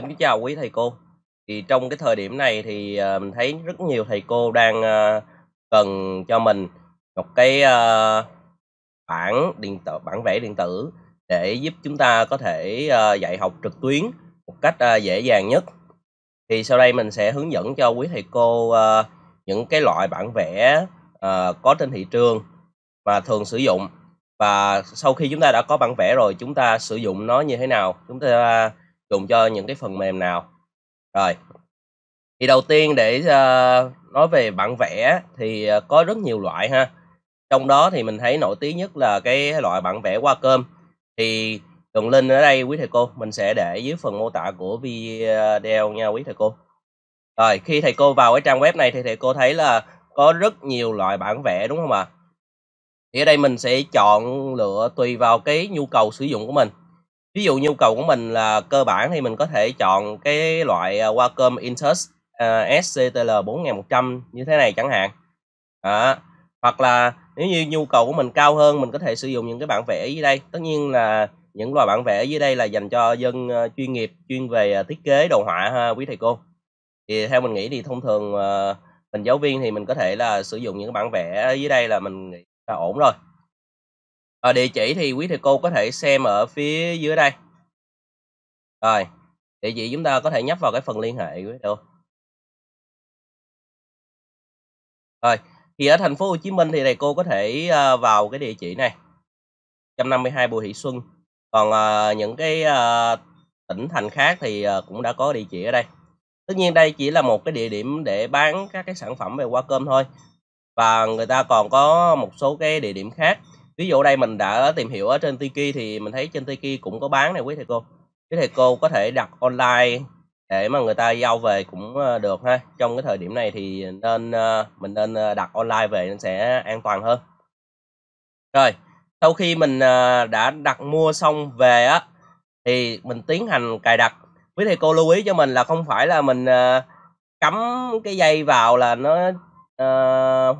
Xin kính chào quý thầy cô. Thì trong cái thời điểm này thì ờ, mình thấy rất nhiều thầy cô đang ờ, cần cho mình một cái ờ, bản điện tử bản vẽ điện tử để giúp chúng ta có thể dạy học trực tuyến một cách dễ dàng nhất. Thì sau đây mình sẽ hướng dẫn cho quý thầy cô những cái loại bản vẽ có trên thị trường mà thường sử dụng và sau khi chúng ta đã có bản vẽ rồi chúng ta sử dụng nó như thế nào chúng ta dùng cho những cái phần mềm nào rồi thì đầu tiên để uh, nói về bản vẽ thì ờ, có rất nhiều loại ha trong đó thì mình thấy nổi tiếng nhất là cái loại bản vẽ qua cơm thì đường link ở đây quý thầy cô mình sẽ để dưới phần mô tả của video nha quý thầy cô rồi khi thầy cô vào cái trang web này thì thầy cô thấy là có rất nhiều loại bản vẽ đúng không ạ à? thì ở đây mình sẽ chọn lựa tùy vào cái nhu cầu sử dụng của mình ví dụ nhu cầu của mình là cơ bản thì mình có thể chọn cái loại à, Wacom Intus uh, SCTL 4100 như thế này chẳng hạn à, hoặc là nếu như nhu cầu của mình cao hơn mình có thể sử dụng những cái bản vẽ dưới đây tất nhiên là những loại bản vẽ dưới đây là dành cho dân à, chuyên nghiệp chuyên về à, thiết kế đồ họa ha quý thầy cô thì theo mình nghĩ thì thông thường uh, mình giáo viên thì mình có thể là sử dụng những bản vẽ dưới đây là mình nghĩ là ổn rồi ở ờ, địa chỉ thì quý thầy cô có thể xem ở phía dưới đây rồi địa chỉ chúng ta có thể nhấp vào cái phần liên hệ quý thầy rồi thì ở thành phố Hồ Chí Minh thì thầy cô có thể ờ, vào cái địa chỉ này 152 Bùi Thị Xuân còn ờ, những cái tỉnh thành khác thì cũng đã có địa chỉ ở đây tất nhiên đây chỉ là một cái địa điểm để bán các cái sản phẩm về qua cơm thôi và người ta còn có một số cái địa điểm khác ví dụ đây mình đã tìm hiểu ở trên Tiki thì mình thấy trên Tiki cũng có bán này quý thầy cô quý thầy cô có thể đặt online để mà người ta giao về cũng ờ, được ha trong cái thời điểm này thì nên ờ, mình nên ờ, đặt online về sẽ an toàn hơn rồi sau khi mình đã đặt mua xong về á thì mình tiến hành cài đặt quý thầy cô lưu ý cho mình là không phải là mình cắm cái dây vào là nó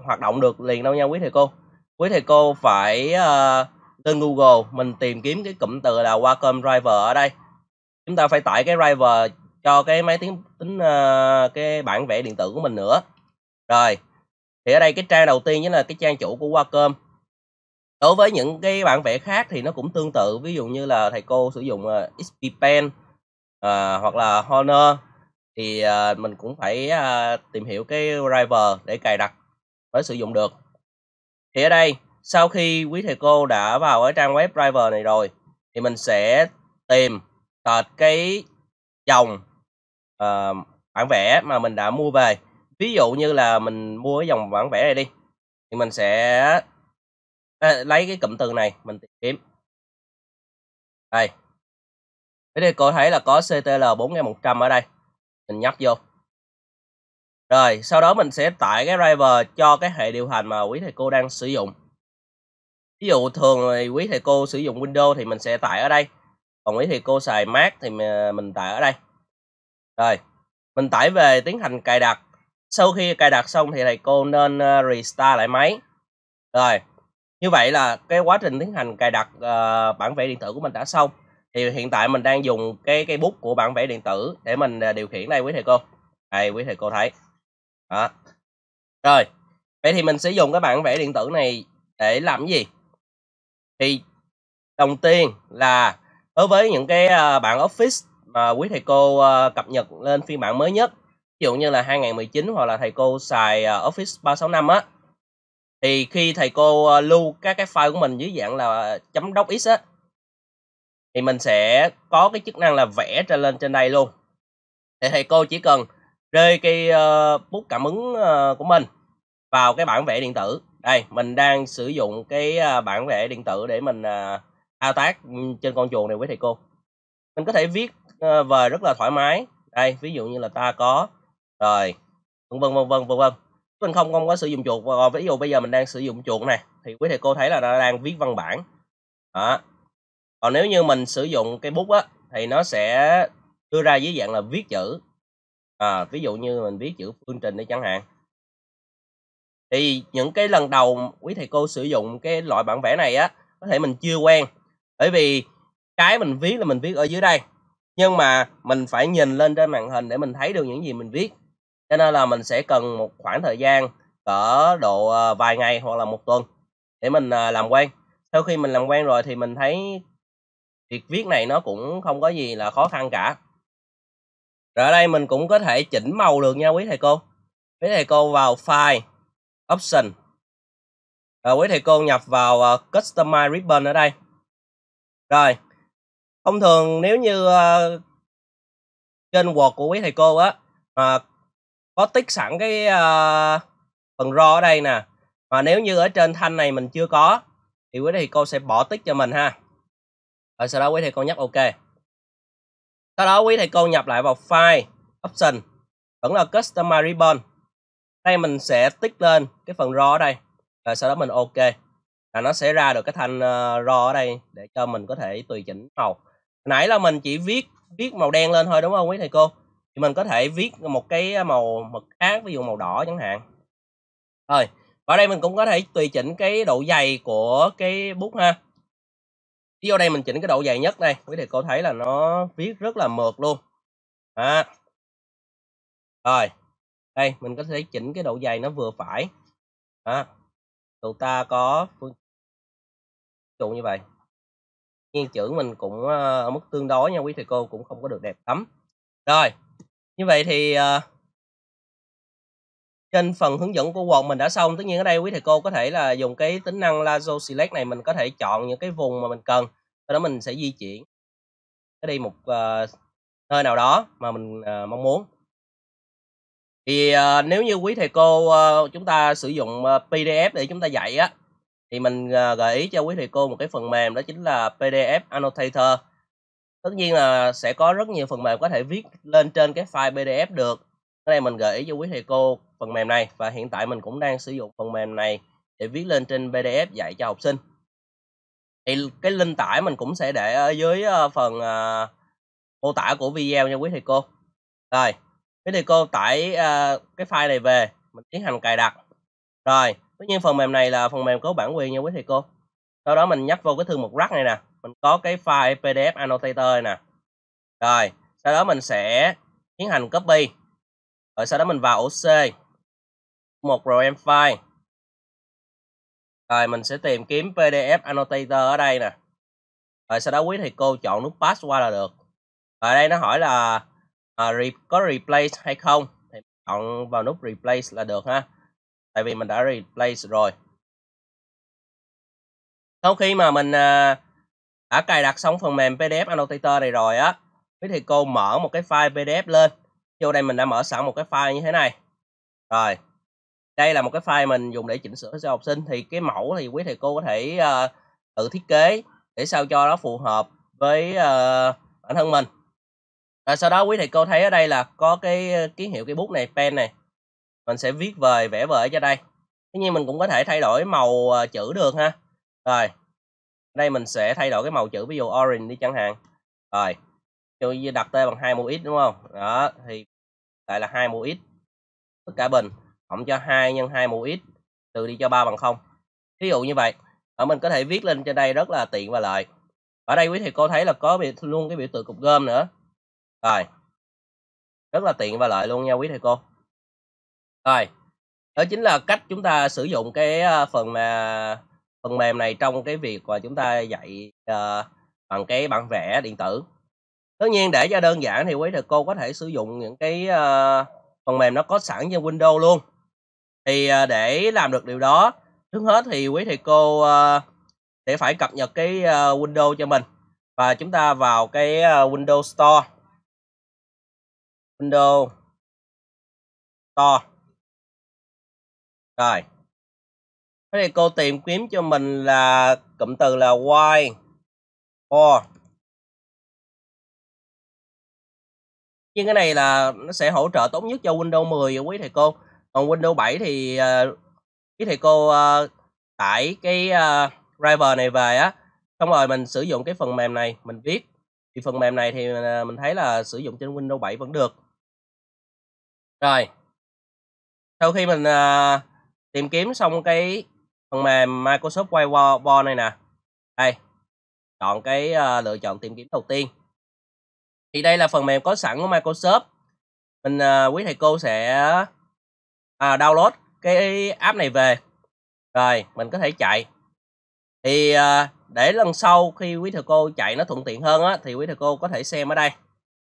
hoạt động được liền đâu nha quý thầy cô quý thầy cô phải uh, lên Google mình tìm kiếm cái cụm từ là Wacom driver ở đây chúng ta phải tải cái driver cho cái máy tính tính uh, cái bản vẽ điện tử của mình nữa rồi thì ở đây cái trang đầu tiên chính là cái trang chủ của Wacom đối với những cái bản vẽ khác thì nó cũng tương tự ví dụ như là thầy cô sử dụng uh, ờ, XP Pen uh, hoặc là Honor thì uh, mình cũng phải uh, tìm hiểu cái driver để cài đặt mới sử dụng được thì ở đây sau khi quý thầy cô đã vào ở trang web driver này rồi thì mình sẽ tìm tệt cái dòng uh, bản vẽ mà mình đã mua về ví dụ như là mình mua cái dòng bản vẽ này đi thì mình sẽ ờ, lấy cái cụm từ này mình tìm kiếm đây thế thì cô thấy là có CTL 4100 ở đây mình nhấp vô rồi, sau đó mình sẽ tải cái driver cho cái hệ điều hành mà quý thầy cô đang sử dụng. Ví dụ thường thì quý thầy cô sử dụng Windows thì mình sẽ tải ở đây. Còn quý thầy cô xài Mac thì mình à, tải ở đây. Rồi, mình tải về tiến hành cài đặt. Sau khi cài đặt xong thì thầy cô nên à, restart lại máy. Rồi, như vậy là cái quá trình tiến hành cài đặt uh, bản vẽ điện tử của mình đã xong. Thì hiện tại mình đang dùng cái cây bút của bản vẽ điện tử để mình điều khiển đây quý thầy cô. Đây quý thầy cô thấy đó rồi vậy thì mình sẽ dùng cái bản vẽ điện tử này để làm cái gì thì đầu tiên là đối với những cái ờ, bản office mà quý thầy cô ờ, cập nhật lên phiên bản mới nhất ví dụ như là 2019 hoặc là thầy cô xài ờ, Office 365 á thì khi thầy cô lưu các cái file của mình dưới dạng là chấm .docx á thì mình sẽ có cái chức năng là vẽ trở lên trên đây luôn thì thầy cô chỉ cần rơi cái uh, bút cảm ứng uh, của mình vào cái bản vẽ điện tử đây mình đang sử dụng cái uh, bản vẽ điện tử để mình uh, tác trên con chuột này quý thầy cô mình có thể viết uh, vời rất là thoải mái đây ví dụ như là ta có rồi vân vân vân vân vân vân mình không không có sử dụng chuột còn ví dụ bây giờ mình đang sử dụng chuột này thì quý thầy cô thấy là nó đang viết văn bản đó còn nếu như mình sử dụng cái bút á thì nó sẽ đưa ra dưới dạng là viết chữ à, ví dụ như mình viết chữ phương trình đi chẳng hạn thì những cái lần đầu quý thầy cô sử dụng cái loại bản vẽ này á có thể mình chưa quen bởi vì cái mình viết là mình viết ở dưới đây nhưng mà mình phải nhìn lên trên màn hình để mình thấy được những gì mình viết cho nên là mình sẽ cần một khoảng thời gian cỡ độ ờ, vài ngày hoặc là một tuần để mình ờ, làm quen sau khi mình làm quen rồi thì mình thấy việc viết này nó cũng không có gì là khó khăn cả rồi ở đây mình cũng có thể chỉnh màu được nha quý thầy cô. Quý thầy cô vào File, Option. Rồi quý thầy cô nhập vào uh, Customize Ribbon ở đây. Rồi, thông thường nếu như uh, trên Word của quý thầy cô á, mà có tích sẵn cái uh, phần raw ở đây nè. Mà nếu như ở trên thanh này mình chưa có, thì quý thầy cô sẽ bỏ tích cho mình ha. Rồi sau đó quý thầy cô nhấp OK sau đó quý thầy cô nhập lại vào file option vẫn là customer ribbon đây mình sẽ tích lên cái phần raw ở đây rồi sau đó mình ok là nó sẽ ra được cái thanh ờ, raw ở đây để cho mình có thể tùy chỉnh màu nãy là mình chỉ viết viết màu đen lên thôi đúng không quý thầy cô thì mình có thể viết một cái màu mực khác ví dụ màu đỏ chẳng hạn rồi ở đây mình cũng có thể tùy chỉnh cái độ dày của cái bút ha chứ ở đây mình chỉnh cái độ dày nhất đây quý thầy cô thấy là nó viết rất là mượt luôn à. rồi đây mình có thể chỉnh cái độ dày nó vừa phải à. tụi ta có phương dụ như vậy nhiên chữ mình cũng ờ, ở mức tương đối nha quý thầy cô cũng không có được đẹp lắm rồi như vậy thì uh, trên phần hướng dẫn của quần mình đã xong tất nhiên ở đây quý thầy cô có thể là dùng cái tính năng laser select này mình có thể chọn những cái vùng mà mình cần sau đó mình sẽ di chuyển nó đi một uh, nơi nào đó mà mình uh, mong muốn thì uh, nếu như quý thầy cô uh, chúng ta sử dụng uh, PDF để chúng ta dạy á thì mình uh, gợi ý cho quý thầy cô một cái phần mềm đó chính là PDF Annotator tất nhiên là sẽ có rất nhiều phần mềm có thể viết lên trên cái file PDF được cái này mình gợi ý cho quý thầy cô phần mềm này và hiện tại mình cũng đang sử dụng phần mềm này để viết lên trên PDF dạy cho học sinh thì cái link tải mình cũng sẽ để ở dưới ờ, phần uh, mô tả của video nha quý thầy cô rồi quý thầy cô tải uh, cái file này về mình tiến hành cài đặt rồi tất nhiên phần mềm này là phần mềm có bản quyền nha quý thầy cô sau đó mình nhấp vô cái thư mục rắc này nè mình có cái file pdf annotator này nè rồi sau đó mình sẽ tiến hành copy rồi sau đó mình vào ổ c một rm file rồi mình sẽ tìm kiếm PDF annotator ở đây nè. Rồi sau đó quý thầy cô chọn nút pass qua là được. rồi đây nó hỏi là à, có replace hay không thì chọn vào nút replace là được ha. Tại vì mình đã replace rồi. Sau khi mà mình à, đã cài đặt xong phần mềm PDF annotator này rồi á, quý thầy cô mở một cái file PDF lên. Vô đây mình đã mở sẵn một cái file như thế này. Rồi, đây là một cái file mình dùng để chỉnh sửa cho học sinh thì cái mẫu thì quý thầy cô có thể uh, tự thiết kế để sao cho nó phù hợp với uh, bản thân mình rồi sau đó quý thầy cô thấy ở đây là có cái ờ, ký hiệu cái bút này pen này mình sẽ viết vời vẽ vời ở đây tuy nhiên mình cũng có thể thay đổi màu chữ được ha rồi đây mình sẽ thay đổi cái màu chữ ví dụ orange đi chẳng hạn rồi cho đặt t bằng hai mũ x đúng không đó thì lại là hai mũ x tất cả bình cộng cho 2 nhân 2 mũ x trừ đi cho 3 bằng 0. Ví dụ như vậy, ở mình có thể viết lên trên đây rất là tiện và lợi. Ở đây quý thầy cô thấy là có luôn cái biểu tượng cục gom nữa. Rồi. Rất là tiện và lợi luôn nha quý thầy cô. Rồi. Đó chính là cách chúng ta sử dụng cái ờ, phần mà phần mềm này trong cái việc mà chúng ta dạy uh, bằng cái bản vẽ điện tử. Tất nhiên để cho đơn giản thì quý thầy cô có thể sử dụng những cái uh, phần mềm nó có sẵn trên Windows luôn thì ờ, để làm được điều đó trước hết thì quý thầy cô ờ, sẽ phải cập nhật cái uh, ờ, Windows cho mình và chúng ta vào cái uh, Windows Store Windows Store rồi quý thầy cô tìm kiếm cho mình là cụm từ là Y for nhưng cái này là nó sẽ hỗ trợ tốt nhất cho Windows 10 quý thầy cô còn Windows 7 thì uh, thầy cô uh, tải cái uh, driver này về á xong rồi mình sử dụng cái phần mềm này mình viết thì phần mềm này thì mình, mình thấy là sử dụng trên Windows 7 vẫn được rồi sau khi mình uh, tìm kiếm xong cái phần mềm Microsoft Whiteboard này nè đây chọn cái uh, lựa chọn tìm kiếm đầu tiên thì đây là phần mềm có sẵn của Microsoft mình uh, quý thầy cô sẽ à, download cái app này về rồi mình có thể chạy thì à, để lần sau khi quý thầy cô chạy nó thuận tiện hơn á thì quý thầy cô có thể xem ở đây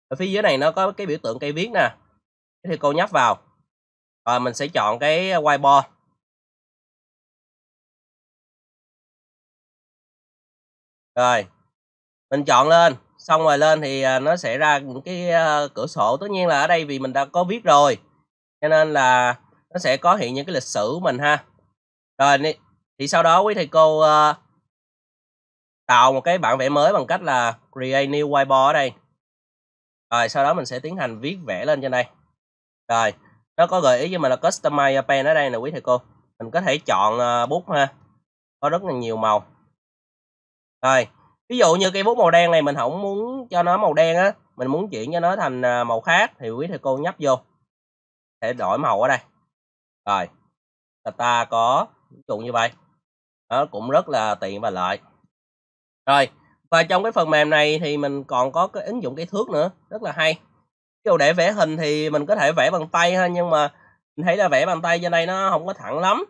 ở phía dưới này nó có cái biểu tượng cây viết nè thầy cô nhấp vào và mình sẽ chọn cái whiteboard rồi mình chọn lên xong rồi lên thì à, nó sẽ ra những cái à, cửa sổ tất nhiên là ở đây vì mình đã có viết rồi cho nên là nó sẽ có hiện những cái lịch sử của mình ha rồi thì sau đó quý thầy cô uh, tạo một cái bản vẽ mới bằng cách là create new whiteboard ở đây rồi sau đó mình sẽ tiến hành viết vẽ lên trên đây rồi nó có gợi ý cho mình là customize pen ở đây nè quý thầy cô mình có thể chọn ờ, bút ha có rất là nhiều màu rồi ví dụ như cây bút màu đen này mình không muốn cho nó màu đen á mình muốn chuyển cho nó thành ờ, màu khác thì quý thầy cô nhấp vô để đổi màu ở đây rồi ta có ứng dụng như vậy nó cũng rất là tiện và lợi rồi và trong cái phần mềm này thì mình còn có cái ứng dụng cái thước nữa rất là hay ví dụ để vẽ hình thì mình có thể vẽ bằng tay ha nhưng mà mình thấy là vẽ bằng tay trên đây nó không có thẳng lắm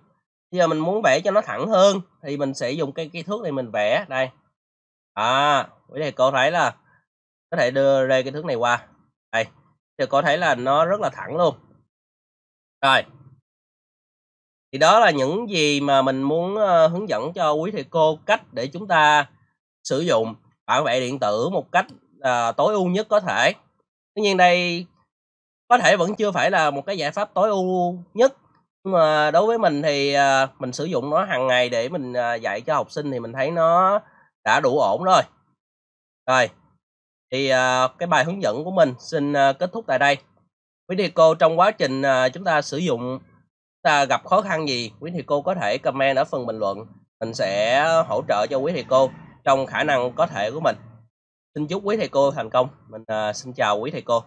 bây giờ mình muốn vẽ cho nó thẳng hơn thì mình sẽ dùng cái cái thước này mình vẽ đây à quý thầy cô thấy là có thể đưa ra cái thước này qua đây thì có thấy là nó rất là thẳng luôn rồi thì đó là những gì mà mình muốn ờ, hướng dẫn cho quý thầy cô cách để chúng ta sử dụng bảo vệ điện tử một cách uh, tối ưu nhất có thể tuy nhiên đây có thể vẫn chưa phải là một cái giải pháp tối ưu nhất nhưng mà đối với mình thì uh, mình sử dụng nó hàng ngày để mình uh, dạy cho học sinh thì mình thấy nó đã đủ ổn rồi rồi thì uh, cái bài hướng dẫn của mình xin uh, kết thúc tại đây quý thầy cô trong quá trình uh, chúng ta sử dụng ta gặp khó khăn gì quý thầy cô có thể comment ở phần bình luận mình sẽ hỗ trợ cho quý thầy cô trong khả năng có thể của mình xin chúc quý thầy cô thành công mình uh, xin chào quý thầy cô